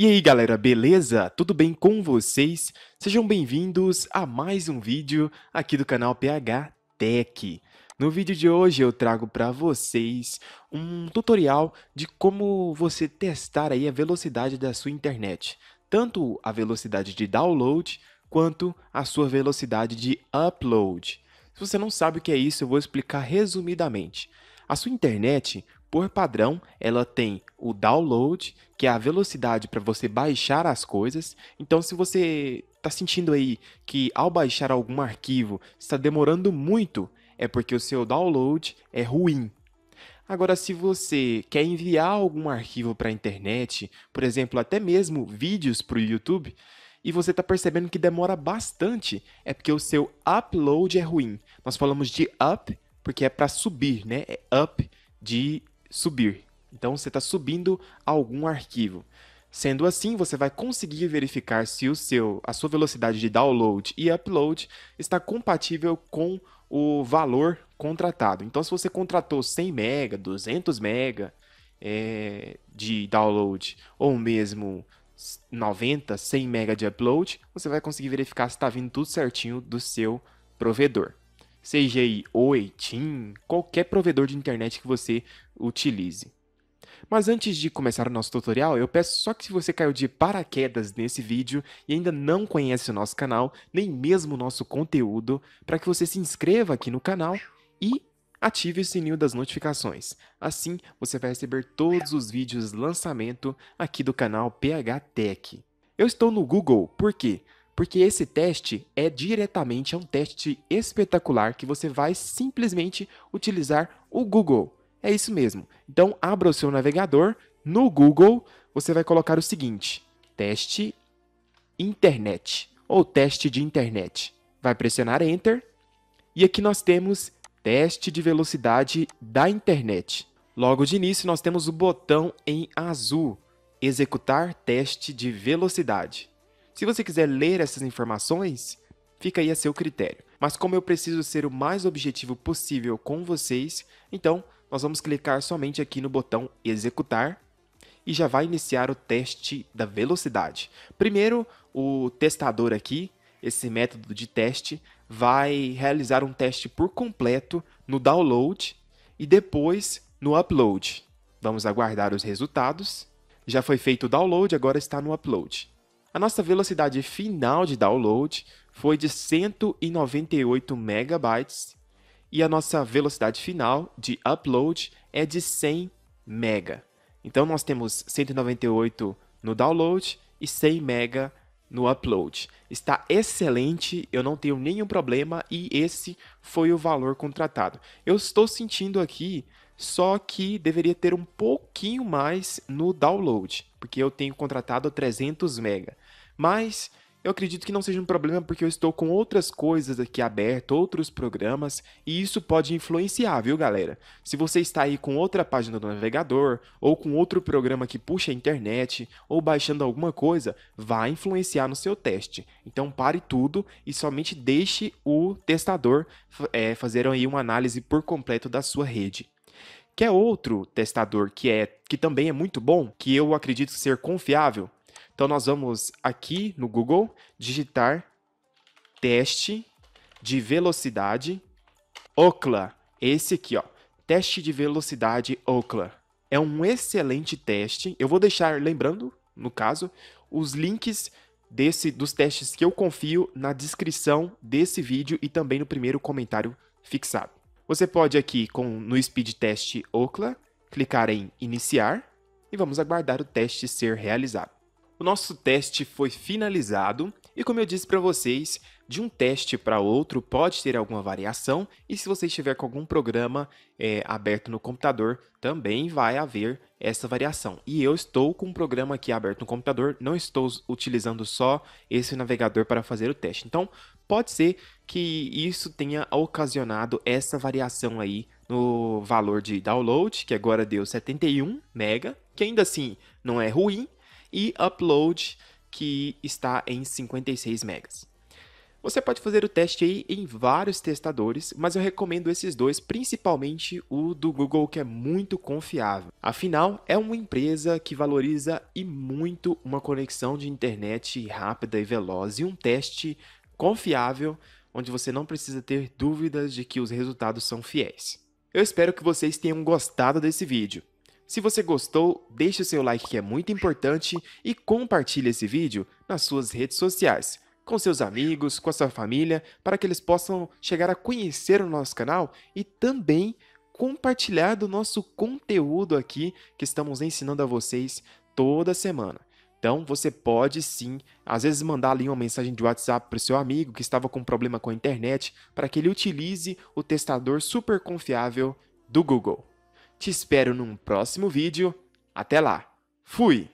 E aí galera, beleza? Tudo bem com vocês? Sejam bem-vindos a mais um vídeo aqui do canal PH Tech. No vídeo de hoje eu trago para vocês um tutorial de como você testar aí a velocidade da sua internet, tanto a velocidade de download quanto a sua velocidade de upload. Se você não sabe o que é isso, eu vou explicar resumidamente. A sua internet, por padrão, ela tem o download, que é a velocidade para você baixar as coisas. Então, se você está sentindo aí que ao baixar algum arquivo está demorando muito, é porque o seu download é ruim. Agora, se você quer enviar algum arquivo para a internet, por exemplo, até mesmo vídeos para o YouTube, e você está percebendo que demora bastante, é porque o seu upload é ruim. Nós falamos de up porque é para subir, né? É up de subir. Então você está subindo algum arquivo. Sendo assim, você vai conseguir verificar se o seu, a sua velocidade de download e upload está compatível com o valor contratado. Então, se você contratou 100 mega, 200 mega é, de download ou mesmo 90, 100 mega de upload, você vai conseguir verificar se está vindo tudo certinho do seu provedor seja aí Oi, Tim, qualquer provedor de internet que você utilize. Mas antes de começar o nosso tutorial, eu peço só que se você caiu de paraquedas nesse vídeo e ainda não conhece o nosso canal, nem mesmo o nosso conteúdo, para que você se inscreva aqui no canal e ative o sininho das notificações. Assim, você vai receber todos os vídeos lançamento aqui do canal PH Tech. Eu estou no Google por quê? porque esse teste é diretamente é um teste espetacular que você vai simplesmente utilizar o Google. É isso mesmo. Então, abra o seu navegador, no Google, você vai colocar o seguinte: teste internet ou teste de internet. Vai pressionar enter e aqui nós temos teste de velocidade da internet. Logo de início, nós temos o botão em azul, executar teste de velocidade. Se você quiser ler essas informações, fica aí a seu critério. Mas como eu preciso ser o mais objetivo possível com vocês, então nós vamos clicar somente aqui no botão executar e já vai iniciar o teste da velocidade. Primeiro, o testador aqui, esse método de teste, vai realizar um teste por completo no download e depois no upload. Vamos aguardar os resultados. Já foi feito o download, agora está no upload. A nossa velocidade final de download foi de 198 megabytes e a nossa velocidade final de upload é de 100 mega. Então nós temos 198 no download e 100 mega no upload. Está excelente, eu não tenho nenhum problema e esse foi o valor contratado. Eu estou sentindo aqui só que deveria ter um pouquinho mais no download, porque eu tenho contratado 300 mega. Mas eu acredito que não seja um problema porque eu estou com outras coisas aqui aberto, outros programas, e isso pode influenciar, viu, galera? Se você está aí com outra página do navegador, ou com outro programa que puxa a internet, ou baixando alguma coisa, vai influenciar no seu teste. Então pare tudo e somente deixe o testador é, fazer aí uma análise por completo da sua rede. Quer outro testador que é que também é muito bom, que eu acredito ser confiável? Então nós vamos aqui no Google digitar teste de velocidade OCLA. Esse aqui, ó, teste de velocidade OCLA. É um excelente teste. Eu vou deixar, lembrando, no caso, os links desse dos testes que eu confio na descrição desse vídeo e também no primeiro comentário fixado. Você pode aqui com, no Speed Test Ocla clicar em Iniciar e vamos aguardar o teste ser realizado. O nosso teste foi finalizado e como eu disse para vocês, de um teste para outro pode ter alguma variação, e se você estiver com algum programa é, aberto no computador, também vai haver essa variação. E eu estou com um programa aqui aberto no computador, não estou utilizando só esse navegador para fazer o teste. Então, pode ser que isso tenha ocasionado essa variação aí no valor de download, que agora deu 71 mega, que ainda assim não é ruim, e upload que está em 56 megas. Você pode fazer o teste aí em vários testadores, mas eu recomendo esses dois, principalmente o do Google, que é muito confiável. Afinal, é uma empresa que valoriza e muito uma conexão de internet rápida e veloz e um teste confiável, onde você não precisa ter dúvidas de que os resultados são fiéis. Eu espero que vocês tenham gostado desse vídeo. Se você gostou, deixe o seu like que é muito importante e compartilhe esse vídeo nas suas redes sociais, com seus amigos, com a sua família, para que eles possam chegar a conhecer o nosso canal e também compartilhar do nosso conteúdo aqui que estamos ensinando a vocês toda semana. Então, você pode sim, às vezes, mandar ali uma mensagem de WhatsApp para o seu amigo que estava com problema com a internet, para que ele utilize o testador super confiável do Google. Te espero num próximo vídeo. Até lá. Fui!